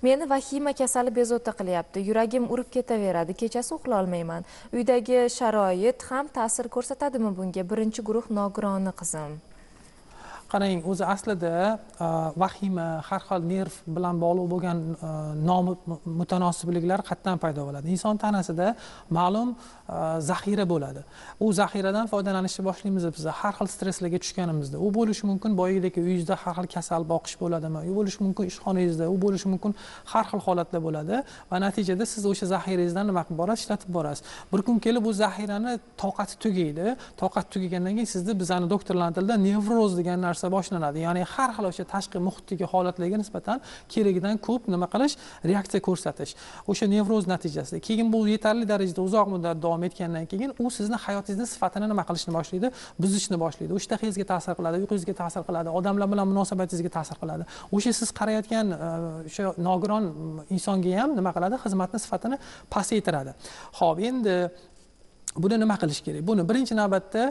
meni vahima kasali bezovta qilyapti yuragim urib ketaveradi kechasi uxlolmayman uydagi sharoit ham ta'sir ko'rsatadimi bunga birinchi guruh nogironi qizim qarang o'zi aslida e, vahima har xil nerv bilan bog'liq bo'lgan e, mutanosibliklar qatdan paydo bo'ladi inson tanasida ma'lum e, zaxira bo'ladi u zaxiradan foydalanishni boshlaymiz biz har xil stresslarga tushganimizda u bo'lishi mumkin boyagidek uyingizda har xil kasal boqish bo'ladimi u bo'lishi mumkin ishxonangizda u bo'lishi mumkin har xil holatda bo'ladi va natijada siz o'sha zaxirangizdan nima qilib borasiz ishlatib borasiz bir kun kelib u zaxirani toqati tugaydi toqati tugagandan keyin sizni bizani doktorlarni tilida nevroz degan narsa narsa boshlanadi ya'ni har xil o'sha tashqi muhitdagi holatlarga nisbatan keragidan ko'p nima qilish reaksiya ko'rsatish o'sha nevroz natijasida keyin bu yetarli darajada uzoq muddat davom etgandan keyin u sizni hayotingizni sifatini nima qilishni boshlaydi buzishni boshlaydi ishtahangizga ta'sir qiladi uyqungizga ta'sir qiladi odamlar bilan munosabatingizga ta'sir qiladi o'sha siz qarayotgan e, o'sha nogiron insonga ham nima qiladi xizmatni sifatini pasaytiradi ho'p endi buni nima qilish kerak buni birinchi navbatda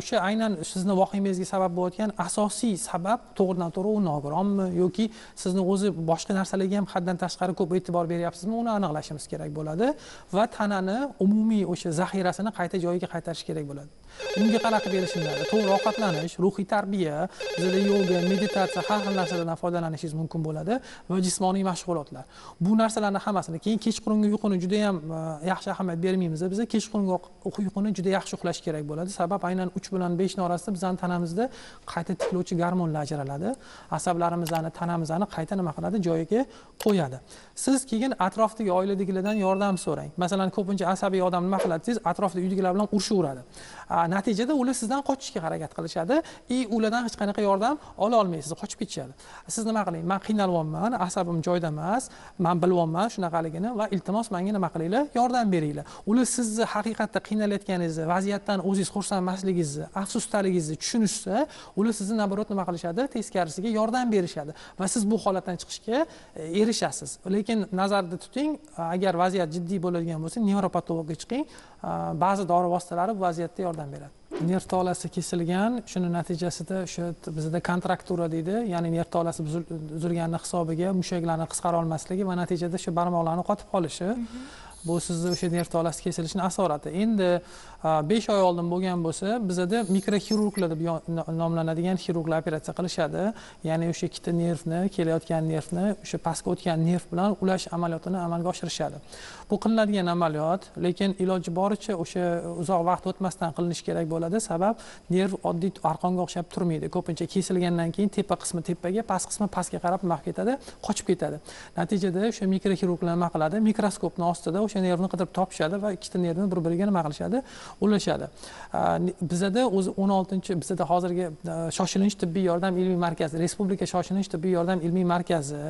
o'sha aynan sizni voqeangizga sabab bo'layotgan asosiy sabab to'g'ridan to'g'ri u nogironmi yoki sizni o'zi boshqa narsalarga ham haddan tashqari ko'p e'tibor beryapsizmi uni aniqlashimiz kerak bo'ladi va tanani umumiy o'sha zaxirasini qayta joyiga qaytarish kerak bo'ladi bunga xalaqit berishinglarni to'g'ri ovqatlanish ruhiy tarbiya bizada yoga meditatsiya har xil narsalardan foydalanishingiz mumkin bo'ladi va jismoniy mashg'ulotlar bu narsalarni hammasini keyin kechqurungi uyquni juda yam e, yaxshi ahamiyat bermaymiz biza kechqurungi uyquni juda yaxshi uxlash kerak bo'ladi sabab aynan uch bilan beshni orasida bizani tanamizda qayta tiklovchi garmonlar ajraladi asablarimizni tanamizni qayta nima qiladi joyiga qo'yadi siz keyin atrofdagi oiladagilardan yordam so'rang masalan ko'pincha asabiy odam nima qiladi desangiz atrofda uydagilar bilan urushaveradi natijada ular sizdan qochishga harakat qilishadi и ulardan hech qanaqa yordam ola olmaysiz qochib ketishadi siz nima qiling man qiynalyapman asabim joyida emas man bilyapman shunaqaligini va iltimos manga nima qilinglar yordam beringlar ular sizni haqiqatda qiynalayotganingizni vaziyatdan o'zingiz xursandmasligingizni afsusdaligingizni tushunishsa ular sizni наоборот nima qilishadi teskarisiga yordam berishadi va siz bu holatdan chiqishga e, erishasiz lekin nazarda tuting agar vaziyat jiddiy bo'ladigan bo'lsa nevropatologga chiqing ba'zi dori vositalari bu vaziyatda yordam beradi nerv tolasi kesilgan shuni natijasida o'sha bizda kontraktura deydi ya'ni nerv tolasi uzilgani hisobiga mushaklarni qisqara olmasligi va natijada shu barmoqlarni qotib qolishi mhmm. bu sizni o'sha nerv tolasi kesilishini asorati endi besh oy oldin bo'lgan bo'lsa bizada mikroxirurglar deb nomlanadigan xirurglar operatsiya qilishadi ya'ni o'sha ikkita nervni kelayotgan nervni o'sha pastga o'tgan nerv bilan ulash amaliyotini amalga oshirishadi bu qilinadigan amaliyot lekin iloji boricha o'sha uzoq vaqt o'tmasdan qilinishi kerak bo'ladi sabab nerv oddiy arqonga o'xshab turmaydi ko'pincha kesilgandan keyin tepa qismi tepaga past qismi pastga qarab mahv ketadi qochib ketadi natijada o'sha mikroxirurglar nima qiladi mikroskopni ostida o'sha nervni qidirib topishadi va ikkita nervni bir biriga nima qilishadi ulashadi bizada o'zi o'n oltinchi bizada hozirgi shoshilinch tibbiy yordam ilmiy markazi respublika shoshilinch tibbiy yordam ilmiy markazi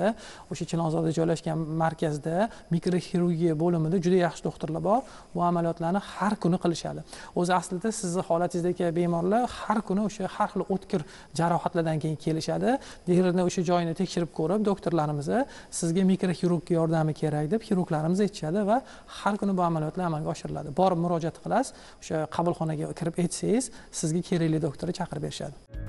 o'sha chilonzorda joylashgan markazda mikroxirurgiya bo'limida juda yaxshi doktorlar bor bu amaliyotlarni har kuni qilishadi o'zi aslida sizni holatingizdagi bemorlar har kuni o'sha har xil o'tkir jarohatlardan keyin kelishadi degan o'sha joyini tekshirib ko'rib doktorlarimiz sizga mikroxirurg yordami kerak deb xirurglarimiz aytishadi va har kuni bu amaliyotlar amalga oshiriladi borib murojaat qilasiz o'sha qabulxonaga kirib aytsangiz sizga kerakli doktorni chaqirib berishadi